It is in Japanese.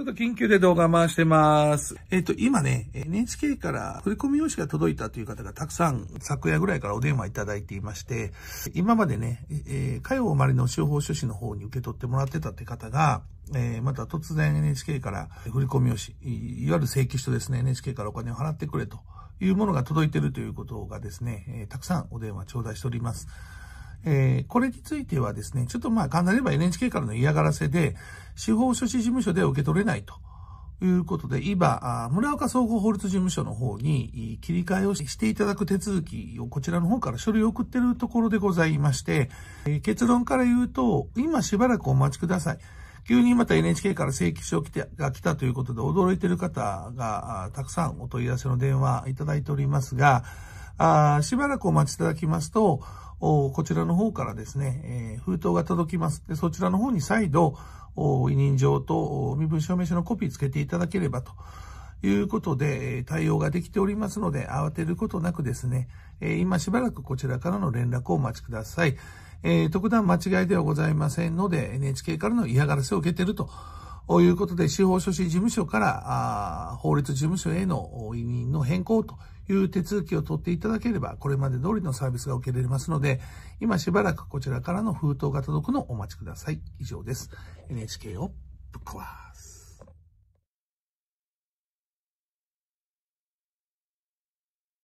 ちょっと緊急で動画回してます。えっ、ー、と、今ね、NHK から振込用紙が届いたという方がたくさん昨夜ぐらいからお電話いただいていまして、今までね、えー、海王まりの司法書士の方に受け取ってもらってたって方が、えー、また突然 NHK から振込用紙、いわゆる請求書ですね、NHK からお金を払ってくれというものが届いてるということがですね、えー、たくさんお電話頂戴しております。えー、これについてはですね、ちょっとまあ、に言えば NHK からの嫌がらせで、司法書士事務所では受け取れないと。いうことで、今、村岡総合法律事務所の方に切り替えをしていただく手続きをこちらの方から書類を送っているところでございまして、えー、結論から言うと、今しばらくお待ちください。急にまた NHK から請求書が来たということで驚いている方がたくさんお問い合わせの電話いただいておりますが、あしばらくお待ちいただきますと、こちらの方からですね、え封筒が届きます。でそちらの方に再度、委任状と身分証明書のコピーつけていただければと。いうことで、対応ができておりますので、慌てることなくですね、今しばらくこちらからの連絡をお待ちください。特段間違いではございませんので、NHK からの嫌がらせを受けているとということで、司法書士事務所から、法律事務所への委任の変更という手続きを取っていただければ、これまで通りのサービスが受けられますので、今しばらくこちらからの封筒が届くのをお待ちください。以上です。NHK をぶっ壊す。